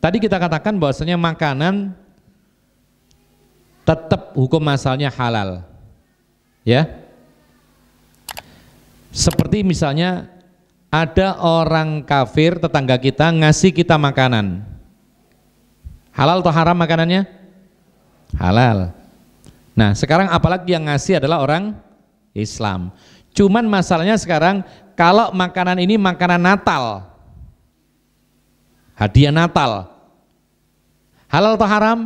Tadi kita katakan bahwasanya makanan tetap hukum asalnya halal. Ya. Seperti misalnya ada orang kafir tetangga kita ngasih kita makanan. Halal atau haram makanannya? Halal. Nah, sekarang apalagi yang ngasih adalah orang Islam. Cuman masalahnya sekarang kalau makanan ini makanan Natal, hadiah Natal. Halal atau haram?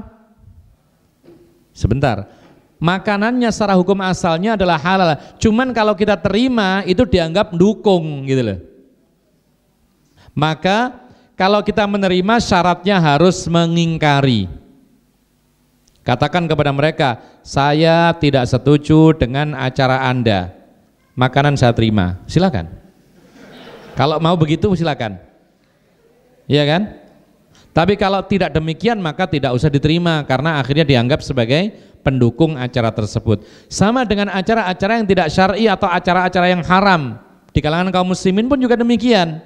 Sebentar. Makanannya secara hukum asalnya adalah halal. Cuman kalau kita terima itu dianggap dukung gitu loh. Maka kalau kita menerima syaratnya harus mengingkari. Katakan kepada mereka, saya tidak setuju dengan acara Anda. Makanan saya terima, silakan. Kalau mau begitu silakan. Iya kan? Tapi kalau tidak demikian maka tidak usah diterima karena akhirnya dianggap sebagai pendukung acara tersebut. Sama dengan acara-acara yang tidak syar'i atau acara-acara yang haram. Di kalangan kaum muslimin pun juga demikian.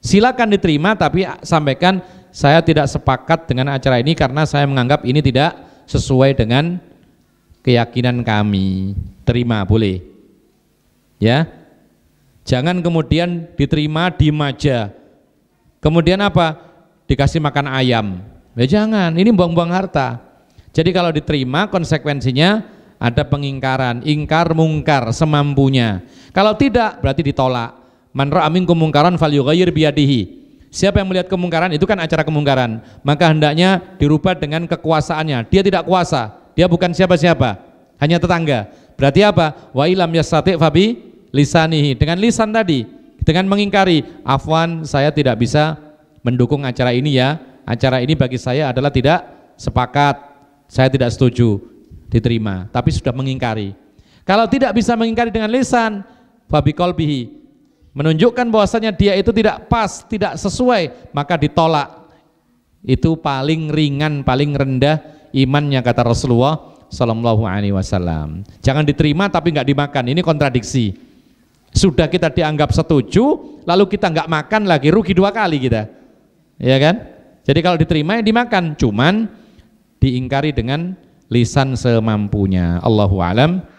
Silakan diterima tapi sampaikan saya tidak sepakat dengan acara ini karena saya menganggap ini tidak sesuai dengan keyakinan kami. Terima boleh. Ya. Jangan kemudian diterima di maja Kemudian apa? Dikasih makan ayam. Ya jangan, ini buang-buang harta. Jadi kalau diterima konsekuensinya ada pengingkaran, ingkar mungkar semampunya. Kalau tidak berarti ditolak. Man amin kumungkaran value falyughayyir biyadihi. Siapa yang melihat kemungkaran itu kan acara kemungkaran, maka hendaknya dirubah dengan kekuasaannya. Dia tidak kuasa, dia bukan siapa-siapa, hanya tetangga. Berarti apa? Wa ilam yastati' fabi lisanihi. Dengan lisan tadi, dengan mengingkari, "Afwan, saya tidak bisa mendukung acara ini ya. Acara ini bagi saya adalah tidak sepakat. Saya tidak setuju." Diterima, tapi sudah mengingkari. Kalau tidak bisa mengingkari dengan lisan, babi kolbihi menunjukkan bahwasanya dia itu tidak pas, tidak sesuai, maka ditolak. Itu paling ringan, paling rendah imannya kata Rasulullah Sallallahu Alaihi Wasallam. Jangan diterima tapi nggak dimakan. Ini kontradiksi. Sudah kita dianggap setuju, lalu kita nggak makan lagi, rugi dua kali kita. Ya kan? Jadi kalau diterima ya dimakan, cuman diingkari dengan lisan semampunya. Allahu alam